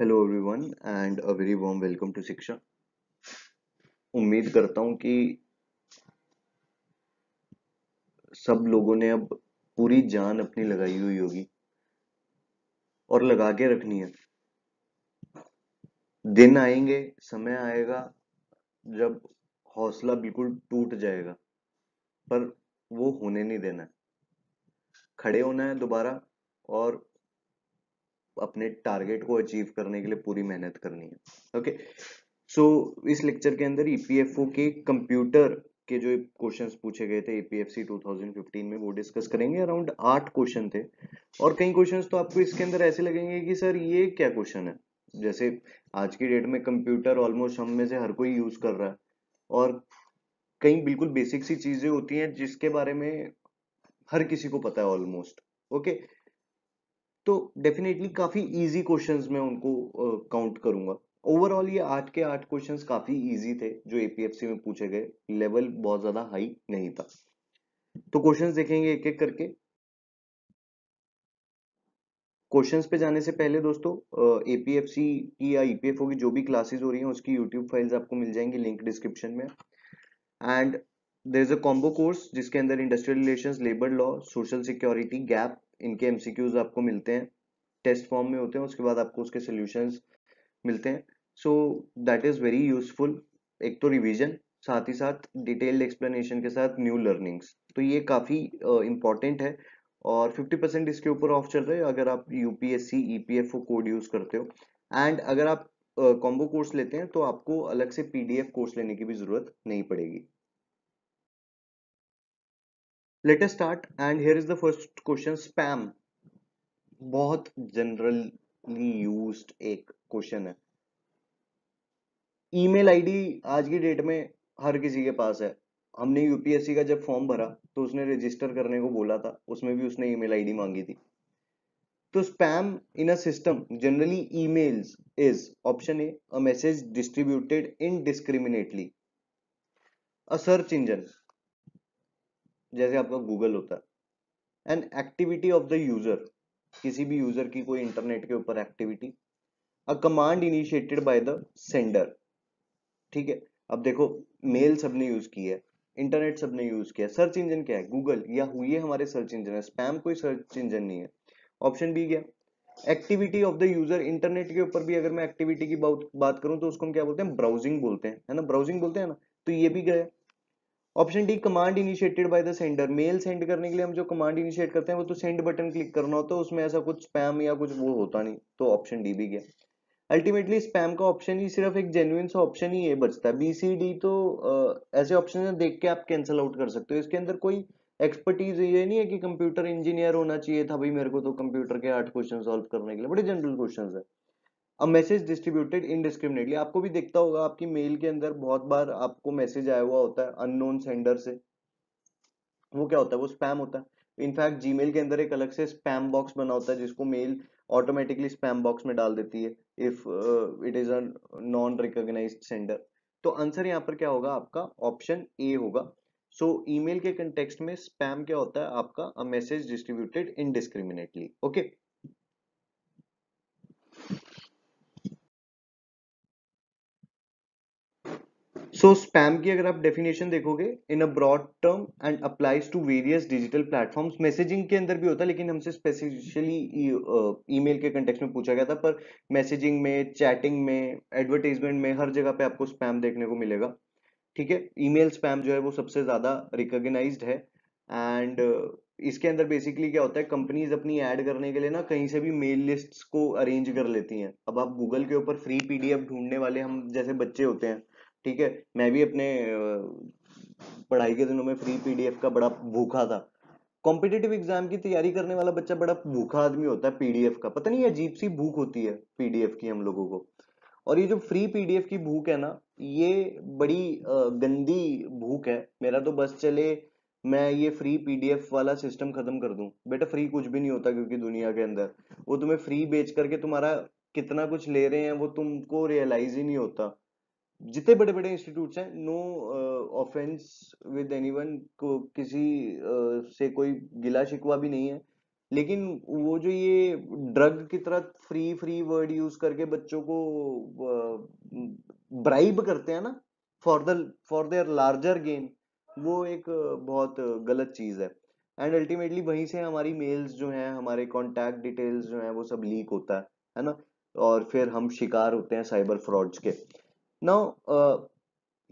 Hello everyone and a very warm welcome to शिक्षा उम्मीद करता हूं कि सब लोगों ने अब पूरी जान अपनी लगाई हुई होगी और लगा के रखनी है दिन आएंगे समय आएगा जब हौसला बिल्कुल टूट जाएगा पर वो होने नहीं देना है खड़े होना है दोबारा और अपने टारगेट को अचीव करने के लिए पूरी मेहनत करनी है ओके सो so, इस लेक्चर के अंदर ईपीएफओ e के कंप्यूटर के जो क्वेश्चंस पूछे गए थे एपीएफसी e 2015 में वो डिस्कस करेंगे अराउंड आठ क्वेश्चन थे और कई क्वेश्चंस तो आपको इसके अंदर ऐसे लगेंगे कि सर ये क्या क्वेश्चन है जैसे आज की डेट में कंप्यूटर ऑलमोस्ट हम में से हर कोई यूज कर रहा है और कई बिल्कुल बेसिक सी चीजें होती हैं जिसके बारे में हर किसी को पता है ऑलमोस्ट ओके तो डेफिनेटली काफ़ी इजी क्वेश्चंस मैं उनको काउंट करूंगा ओवरऑल ये आठ के आठ क्वेश्चंस काफ़ी इजी थे जो एपीएफसी में पूछे गए लेवल बहुत ज़्यादा हाई नहीं था तो क्वेश्चंस देखेंगे एक एक करके क्वेश्चंस पे जाने से पहले दोस्तों एपीएफसी की या ईपीएफओ e की जो भी क्लासेस हो रही हैं उसकी यूट्यूब फाइल्स आपको मिल जाएंगी लिंक डिस्क्रिप्शन में and there is a combo course जिसके अंदर industrial relation labour law social security गैप इनके एमसीक्यूज आपको मिलते हैं टेस्ट फॉर्म में होते हैं उसके बाद आपको उसके सोल्यूशंस मिलते हैं so that is very useful एक तो रिविजन साथ ही साथ डिटेल्ड एक्सप्लेनेशन के साथ न्यू लर्निंग्स तो ये काफ़ी uh, है और 50 परसेंट इसके ऊपर ऑफ चल रहे हैं अगर आप यूपीएससी ईपीएफओ कोड यूज़ करते हो एंड अगर आप कॉम्बो uh, कोर्स लेते हैं तो आपको अलग से पीडीएफ कोर्स लेने की भी ज़रूरत नहीं पड़ेगी let's start and here is the first question spam बहुत जनरली यूज्ड एक क्वेश्चन है ईमेल आईडी आज की डेट में हर किसी के पास है हमने यूपीएससी का जब फॉर्म भरा तो उसने रजिस्टर करने को बोला था उसमें भी उसने ईमेल आईडी मांगी थी तो spam in a system generally emails is option A a message distributed indiscriminately a search engine जैसे आपका गूगल होता है and activity of the user किसी भी यूजर की कोई इंटरनेट के ऊपर activity a command initiated by the sender ठीक है अब देखो मेल सबने यूज किया है इंटरनेट सबने यूज किया सर्च इंजन क्या है गूगल या हुई है हमारे सर्च इंजन है स्पैम कोई सर्च इंजन नहीं है ऑप्शन बी क्या activity of the user internet के ऊपर भी अगर मैं एक्टिविटी की बात करूं तो उसको हम क्या बोलते हैं ब्राउजिंग बोलते हैं है ना ब्राउजिंग बोलते हैं ना तो ये भी गया option D command initiated by the sender mail send करने के लिए हम जो कमांड इनिशिएट करते हैं वो तो सेंड बटन क्लिक करना होता है उसमें ऐसा कुछ स्पैम या कुछ वो होता नहीं तो ऑप्शन डी भी गया अल्टीमेटली स्पैम का ऑप्शन ही सिर्फ एक जेन्यून सा ऑप्शन ही ये बचता है बी सी डी तो आ, ऐसे ऑप्शन देख के आप कैंसिल आउट कर सकते हो इसके अंदर कोई एक्सपर्टीज ये नहीं है कि कंप्यूटर इंजीनियर होना चाहिए था भाई मेरे को तो कंप्यूटर के आठ क्वेश्चन सॉल्व करने के लिए बड़े जनरल क्वेश्चन है अ मैसेज डिस्ट्रीब्यूटेड इनडिस्क्रिमिनेटली आपको भी देखता होगा आपकी मेल के अंदर बहुत बार आपको मैसेज आया हुआ होता है अननोन सेंडर से वो क्या होता है वो स्पैम होता है इनफैक्ट जी के अंदर एक अलग से स्पैम बॉक्स बना होता है जिसको मेल ऑटोमेटिकली स्पैम बॉक्स में डाल देती है if it is a non recognize sender तो आंसर यहाँ पर क्या होगा आपका ऑप्शन ए होगा सो so, ईमेल के कंटेक्स्ट में स्पैम क्या होता है आपका a message distributed indiscriminately okay so spam की अगर आप डेफिनेशन देखोगे in a broad term and applies to various digital platform messaging के अंदर भी होता है लेकिन हमसे स्पेसिफिकली मेल के कंटेक्स में पूछा गया था पर मैसेजिंग में चैटिंग में एडवर्टीजमेंट में हर जगह पे आपको स्पैम देखने को मिलेगा ठीक है ई मेल स्पैम जो है वो सबसे ज़्यादा रिकोगनाइज है एंड इसके अंदर बेसिकली क्या होता है कंपनीज अपनी ऐड करने के लिए ना कहीं से भी मेल लिस्ट को अरेंज कर लेती हैं अब आप गूगल के ऊपर फ्री पीडीएफ ढूंढने वाले हम जैसे बच्चे होते हैं ठीक है मैं भी अपने पढ़ाई के दिनों में फ्री पीडीएफ का बड़ा भूखा था कॉम्पिटेटिव एग्जाम की तैयारी करने वाला बच्चा बड़ा भूखा आदमी होता है पीडीएफ का पता नहीं अजीब सी भूख होती है पीडीएफ की हम लोगों को और ये जो फ्री पीडीएफ की भूख है ना ये बड़ी गंदी भूख है मेरा तो बस चले मैं ये फ्री पीडीएफ वाला सिस्टम खत्म कर दूं बेटा फ्री कुछ भी नहीं होता क्योंकि दुनिया के अंदर वो तुम्हें फ्री बेच करके तुम्हारा कितना कुछ ले रहे हैं वो तुमको रियलाइज ही नहीं होता जितने बड़े बड़े इंस्टीट्यूट हैं नो ऑफेंस विद एनीवन को किसी uh, से कोई गिला शिकवा भी नहीं है लेकिन वो जो ये ड्रग की तरह फ्री फ्री वर्ड यूज करके बच्चों को ब्राइब uh, करते हैं ना for the for their larger gain वो एक uh, बहुत गलत चीज है एंड अल्टीमेटली वहीं से हमारी मेल्स जो हैं हमारे कॉन्टैक्ट डिटेल्स जो हैं वो सब लीक होता है है ना और फिर हम शिकार होते हैं साइबर फ्रॉड्स के नाउ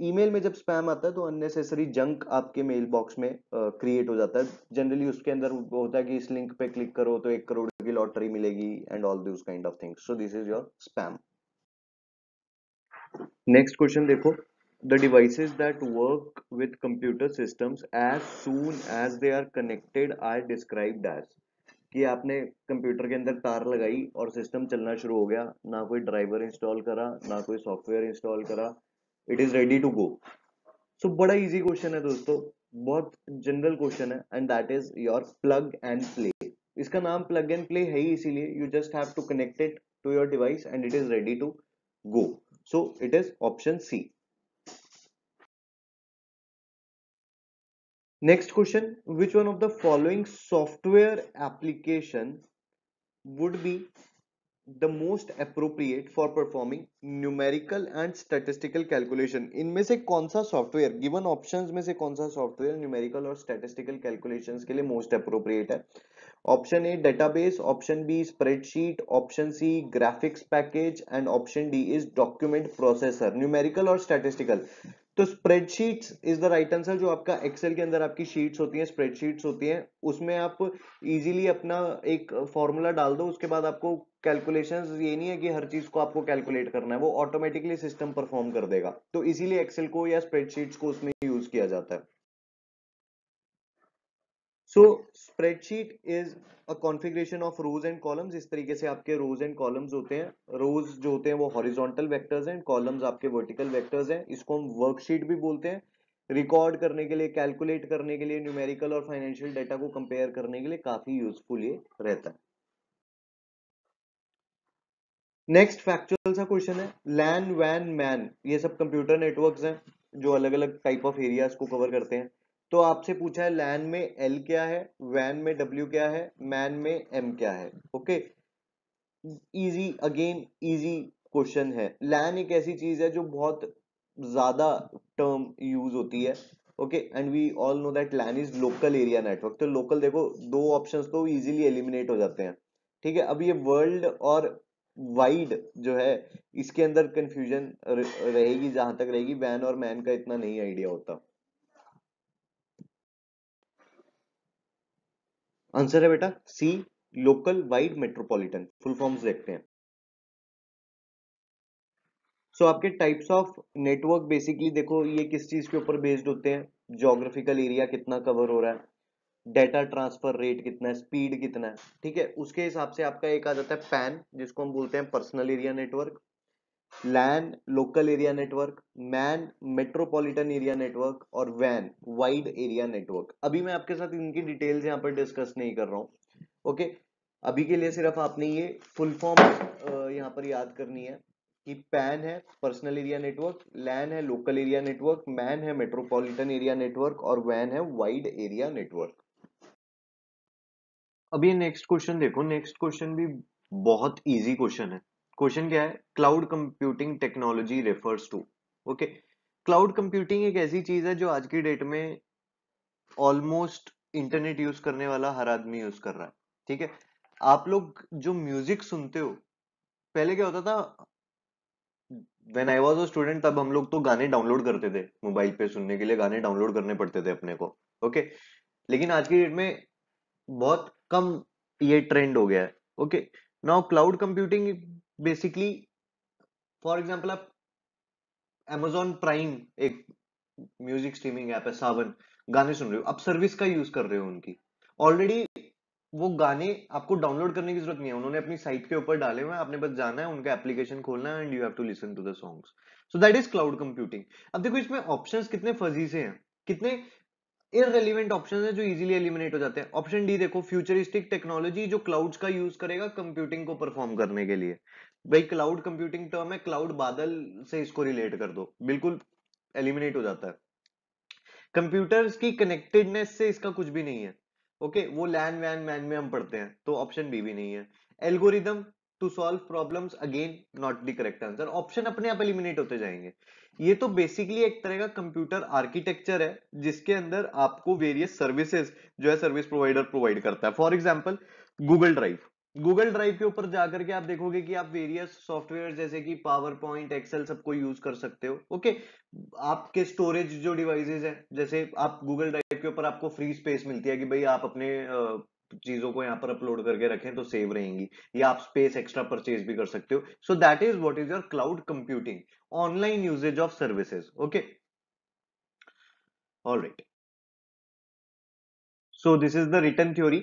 ईमेल में जब स्पैम आता है तो अननेसेसरी जंक आपके मेल बॉक्स में क्रिएट uh, हो जाता है जनरली उसके अंदर वो होता है कि इस लिंक पे क्लिक करो तो एक करोड़ की लॉटरी मिलेगी and all this kind of things so this is your spam next question देखो the devices that work with computer systems as soon as they are connected are described as कि आपने computer के अंदर तार लगाई और system चलना शुरू हो गया ना कोई ड्राइवर इंस्टॉल करा ना कोई सॉफ्टवेयर इंस्टॉल करा it is ready to go so बड़ा इजी क्वेश्चन है दोस्तों बहुत जनरल क्वेश्चन है and that is your plug and play इसका नाम प्लग एंड प्ले है ही इसीलिए you just have to connect it to your device and it is ready to go so it is option C next question which one of the following software application would be the most appropriate for performing numerical and statistical calculation in me se konsa software given options me se konsa software numerical or statistical calculations ke liye most appropriate hai option a database option b spreadsheet option c graphics package and option d is document processor numerical or statistical तो spreadsheets is the right answer जो आपका Excel के अंदर आपकी sheets होती हैं spreadsheets होती हैं उसमें आप इजीली अपना एक फॉर्मूला डाल दो उसके बाद आपको कैलकुलेशंस ये नहीं है कि हर चीज को आपको कैलकुलेट करना है वो ऑटोमेटिकली सिस्टम परफॉर्म कर देगा तो इसीलिए एक्सेल को या स्प्रेडशीट्स को उसमें यूज किया जाता है so spreadsheet is a configuration of rows and columns इस तरीके से आपके रोज एंड कॉलम्स होते हैं रोज जो होते हैं वो हॉरिजॉन्टल वेक्टर्स हैं कॉलम्स आपके वर्टिकल वेक्टर्स हैं इसको हम वर्कशीट भी बोलते हैं रिकॉर्ड करने के लिए कैलकुलेट करने के लिए न्यूमेरिकल और फाइनेंशियल डाटा को कंपेयर करने के लिए काफी यूजफुल ये रहता है नेक्स्ट फैक्चुअल सा क्वेश्चन है लैन वैन मैन ये सब कंप्यूटर नेटवर्क्स हैं जो अलग अलग टाइप ऑफ एरियाज को कवर करते हैं तो आपसे पूछा है लैन में एल क्या है वैन में डब्ल्यू क्या है मैन में एम क्या है okay easy again easy question है लैन एक ऐसी चीज है जो बहुत ज्यादा टर्म यूज होती है okay and we all know that LAN is local area network तो लोकल देखो दो ऑप्शन तो इजिली एलिमिनेट हो जाते हैं ठीक है अब ये वर्ल्ड और वाइड जो है इसके अंदर कंफ्यूजन रहेगी जहां तक रहेगी वैन और मैन का इतना नहीं आइडिया होता आंसर है बेटा C local wide metropolitan full forms देखते हैं सो so, आपके टाइप्स ऑफ नेटवर्क बेसिकली देखो ये किस चीज के ऊपर बेस्ड होते हैं जोग्राफिकल एरिया कितना कवर हो रहा है डेटा ट्रांसफर रेट कितना है स्पीड कितना है ठीक है उसके हिसाब से आपका एक आ जाता है पैन जिसको हम बोलते हैं personal area network LAN local area network MAN metropolitan area network और वैन वाइड एरिया नेटवर्क अभी मैं आपके साथ इनकी डिटेल्स यहाँ पर डिस्कस नहीं कर रहा हूँ ओके okay? अभी के लिए सिर्फ आपने ये फुल फॉर्म यहाँ पर याद करनी है कि पैन है पर्सनल एरिया नेटवर्क लैन है लोकल एरिया नेटवर्क मैन है मेट्रोपॉलिटन एरिया नेटवर्क और वैन है वाइड एरिया नेटवर्क अब ये नेक्स्ट क्वेश्चन देखो नेक्स्ट क्वेश्चन भी बहुत इजी क्वेश्चन है क्वेश्चन क्या है cloud computing technology refers to okay cloud computing एक ऐसी चीज है जो आज की डेट में ऑलमोस्ट इंटरनेट यूज करने वाला हर आदमी यूज कर रहा है ठीक है आप लोग जो म्यूजिक सुनते हो पहले क्या होता था when I was a student तब हम लोग तो गाने डाउनलोड करते थे मोबाइल पे सुनने के लिए गाने डाउनलोड करने पड़ते थे अपने को ओके लेकिन आज की डेट में बहुत कम ये ट्रेंड हो गया है okay now cloud computing basically for example आप एमेजोन प्राइम एक म्यूजिक स्ट्रीमिंग ऐप है सावन गाने सुन रहे हो आप सर्विस का यूज कर रहे हो उनकी ऑलरेडी वो गाने आपको डाउनलोड करने की जरूरत नहीं है उन्होंने अपनी साइट के ऊपर डाले हुए हैं आपने बस जाना है उनका एप्लीकेशन खोलना है and you have to listen to the songs so that is cloud computing अब देखो इसमें ऑप्शंस कितने फजी से हैं कितने इनरेलीवेंट ऑप्शन है जो इजीली एलिमिनेट हो जाते हैं ऑप्शन डी देखो फ्यूचरिस्टिक टेक्नोलॉजी जो क्लाउड्स का यूज करेगा कंप्यूटिंग को परफॉर्म करने के लिए भाई क्लाउड कंप्यूटिंग टर्म है क्लाउड बादल से इसको रिलेट कर दो बिल्कुल एलिमिनेट हो जाता है कंप्यूटर्स की कनेक्टेडनेस से इसका कुछ भी नहीं है ओके okay, वो लैन वैन मैन में हम पढ़ते हैं तो ऑप्शन बी भी नहीं है algorithm to solve problem again not the correct answer option अपने आप एलिमिनेट होते जाएंगे ये तो बेसिकली एक तरह का कंप्यूटर आर्किटेक्चर है जिसके अंदर आपको वेरियस सर्विसेज जो है सर्विस प्रोवाइडर प्रोवाइड करता है for example Google Drive Google Drive के ऊपर जाकर के आप देखोगे कि आप वेरियस सॉफ्टवेयर जैसे कि पावर पॉइंट एक्सेल सबको यूज कर सकते हो ओके okay? आपके स्टोरेज जो डिवाइसेज हैं जैसे आप गूगल ड्राइव के ऊपर आपको फ्री स्पेस मिलती है कि भाई आप अपने चीजों को यहाँ पर अपलोड करके रखें तो सेव रहेंगी या आप स्पेस एक्स्ट्रा परचेज भी कर सकते हो so that is what is your cloud computing online usages of services okay all right so this is the return theory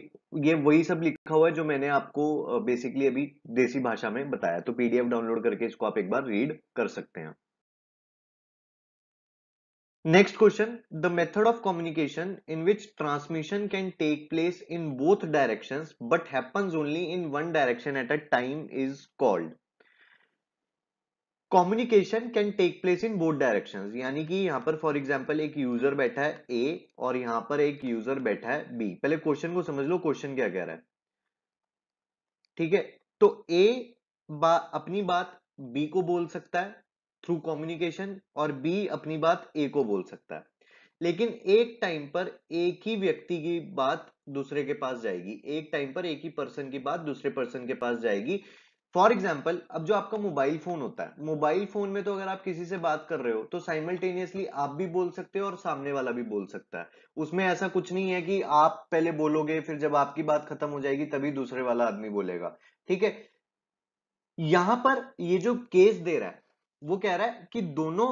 ये वही सब लिखा हुआ है जो मैंने आपको बेसिकली uh, अभी देसी भाषा में बताया तो पीडीएफ डाउनलोड करके इसको आप एक बार रीड कर सकते हैं Next question, the method of communication in which transmission can take place in both directions but happens only in one direction at a time is called. Communication can take place in both direction यानी कि यहाँ पर for example एक user बैठा है ए और यहाँ पर एक यूजर बैठा है बी पहले क्वेश्चन को समझ लो क्वेश्चन क्या कह रहा है ठीक है तो ए बा, अपनी बात बी को बोल सकता है थ्रू कम्युनिकेशन और बी अपनी बात ए को बोल सकता है लेकिन एक टाइम पर एक ही व्यक्ति की बात दूसरे के पास जाएगी एक टाइम पर एक ही पर्सन की बात दूसरे पर्सन के पास जाएगी फॉर एग्जाम्पल अब जो आपका मोबाइल फोन होता है मोबाइल फोन में तो अगर आप किसी से बात कर रहे हो तो साइमल्टेनियसली आप भी बोल सकते हो और सामने वाला भी बोल सकता है उसमें ऐसा कुछ नहीं है कि आप पहले बोलोगे फिर जब आपकी बात खत्म हो जाएगी तभी दूसरे वाला आदमी बोलेगा ठीक है यहां पर ये जो केस दे रहा है वो कह रहा है कि दोनों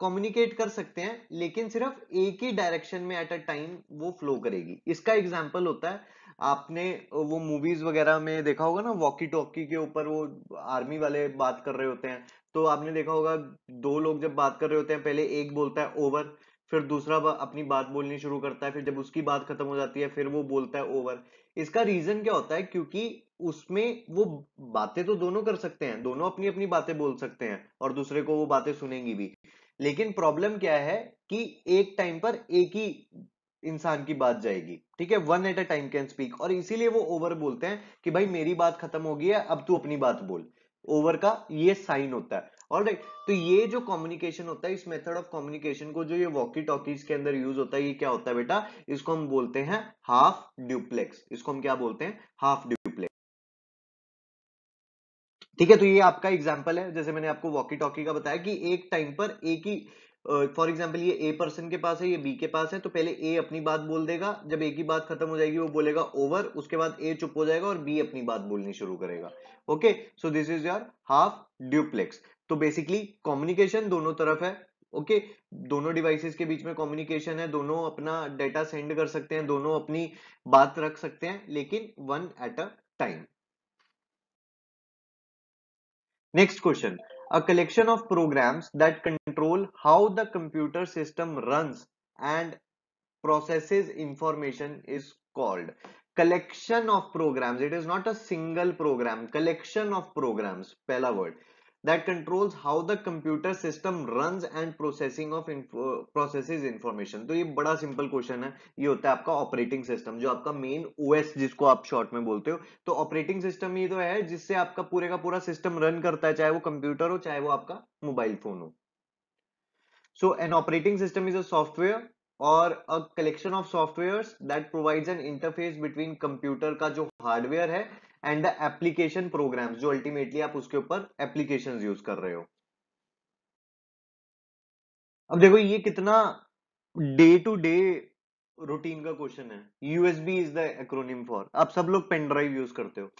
कम्युनिकेट कर सकते हैं लेकिन सिर्फ एक ही डायरेक्शन में एट अ टाइम वो फ्लो करेगी इसका एग्जाम्पल होता है आपने वो मूवीज वगैरह में देखा होगा ना वॉकी टॉकी के ऊपर वो आर्मी वाले बात कर रहे होते हैं तो आपने देखा होगा दो लोग जब बात कर रहे होते हैं पहले एक बोलता है ओवर फिर दूसरा अपनी बात बोलनी शुरू करता है फिर जब उसकी बात खत्म हो जाती है फिर वो बोलता है ओवर इसका रीजन क्या होता है क्योंकि उसमें वो बातें तो दोनों कर सकते हैं दोनों अपनी अपनी बातें बोल सकते हैं और दूसरे को वो बातें सुनेंगी भी लेकिन प्रॉब्लम क्या है कि एक टाइम पर एक ही इंसान की बात जाएगी ठीक है one at a time can speak और इसीलिए वो ओवर बोलते हैं कि भाई मेरी बात खत्म हो गई है अब तू अपनी बात बोल ओवर का ये साइन होता है ऑल राइट तो ये जो कम्युनिकेशन होता है इस मेथड ऑफ कम्युनिकेशन को जो ये वॉकी टॉकीज के अंदर यूज होता है ये क्या होता है बेटा इसको हम बोलते हैं हाफ ड्यूप्लेक्स इसको हम क्या बोलते हैं हाफ ड्यूप्लेक्स ठीक है तो ये आपका एग्जाम्पल है जैसे मैंने आपको वॉकी टॉकी का बताया कि एक टाइम पर एक ही फॉर एग्जाम्पल ये ए पर्सन के पास है ये बी के पास है तो पहले ए अपनी बात बोल देगा जब ए की बात खत्म हो जाएगी वो बोलेगा ओवर उसके बाद ए चुप हो जाएगा और बी अपनी बात बोलनी शुरू करेगा okay so this is your half duplex तो बेसिकली कॉम्युनिकेशन दोनों तरफ है ओके okay? दोनों डिवाइसेस के बीच में कम्युनिकेशन है दोनों अपना डेटा सेंड कर सकते हैं दोनों अपनी बात रख सकते हैं लेकिन one at a time next question a collection of programs that control how the computer system runs and process information is called collection of programs it is not a single program collection of programs पहला word that controls how the computer system runs and processing of info, processes information तो ये बड़ा simple question है ये होता है आपका operating system जो आपका मेन ओएस जिसको आप शॉर्ट में बोलते हो तो ऑपरेटिंग सिस्टम ये तो है जिससे आपका पूरे का पूरा सिस्टम रन करता है चाहे वो कंप्यूटर हो चाहे वो आपका मोबाइल फोन हो so an operating system is a software और a collection of software that provides an interface between computer का जो हार्डवेयर है एंड द एप्लीकेशन प्रोग्राम जो अल्टीमेटली आप उसके ऊपर एप्लीकेशन यूज कर रहे हो अब देखो ये कितना डे टू डे रूटीन का क्वेश्चन है USB is the acronym for आप सब लोग पेन ड्राइव यूज करते हो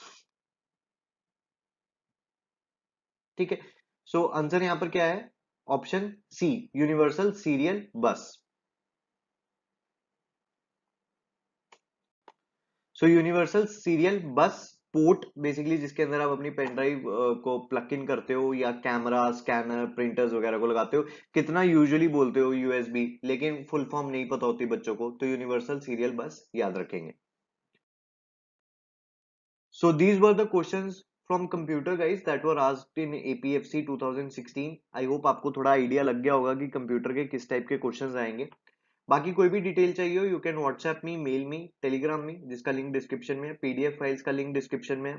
ठीक है सो आंसर यहां पर क्या है option C universal serial bus so universal serial bus port basically जिसके अंदर आप अपनी पेन ड्राइव को प्लग इन करते हो या कैमरा स्कैनर प्रिंटर्स वगैरह को लगाते हो कितना यूजुअली बोलते हो यूएसबी लेकिन फुल फॉर्म नहीं पता होती बच्चों को तो यूनिवर्सल सीरियल बस याद रखेंगे so these were the questions from computer guys that were asked two thousand sixteen I hope आपको थोड़ा आइडिया लग गया होगा कि कंप्यूटर के किस टाइप के क्वेश्चन आएंगे बाकी कोई भी डिटेल चाहिए हो you can WhatsApp me mail me Telegram me जिसका लिंक डिस्क्रिप्शन में है पीडीएफ फाइल्स का लिंक डिस्क्रिप्शन में है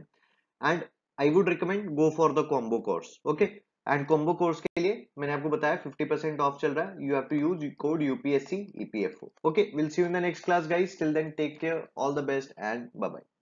and I would recommend go for the combo course okay and combo course के लिए मैंने आपको बताया 50 परसेंट ऑफ चल रहा है you have to use code UPSC EPFO okay will see you in the next class guys till then take care all the best and bye bye